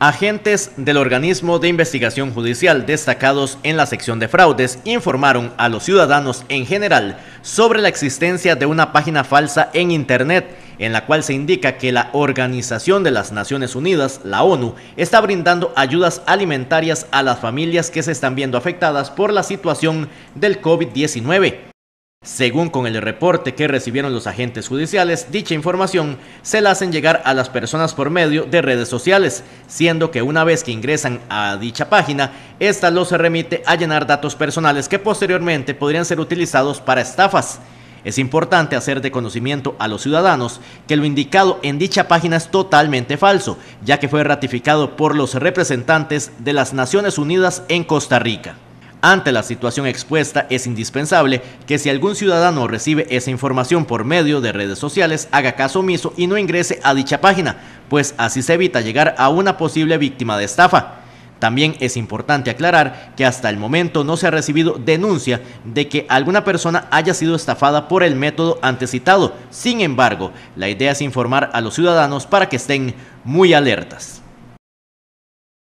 Agentes del organismo de investigación judicial destacados en la sección de fraudes informaron a los ciudadanos en general sobre la existencia de una página falsa en Internet en la cual se indica que la Organización de las Naciones Unidas, la ONU, está brindando ayudas alimentarias a las familias que se están viendo afectadas por la situación del COVID-19. Según con el reporte que recibieron los agentes judiciales, dicha información se la hacen llegar a las personas por medio de redes sociales, siendo que una vez que ingresan a dicha página, ésta los remite a llenar datos personales que posteriormente podrían ser utilizados para estafas. Es importante hacer de conocimiento a los ciudadanos que lo indicado en dicha página es totalmente falso, ya que fue ratificado por los representantes de las Naciones Unidas en Costa Rica. Ante la situación expuesta, es indispensable que si algún ciudadano recibe esa información por medio de redes sociales, haga caso omiso y no ingrese a dicha página, pues así se evita llegar a una posible víctima de estafa. También es importante aclarar que hasta el momento no se ha recibido denuncia de que alguna persona haya sido estafada por el método citado. Sin embargo, la idea es informar a los ciudadanos para que estén muy alertas.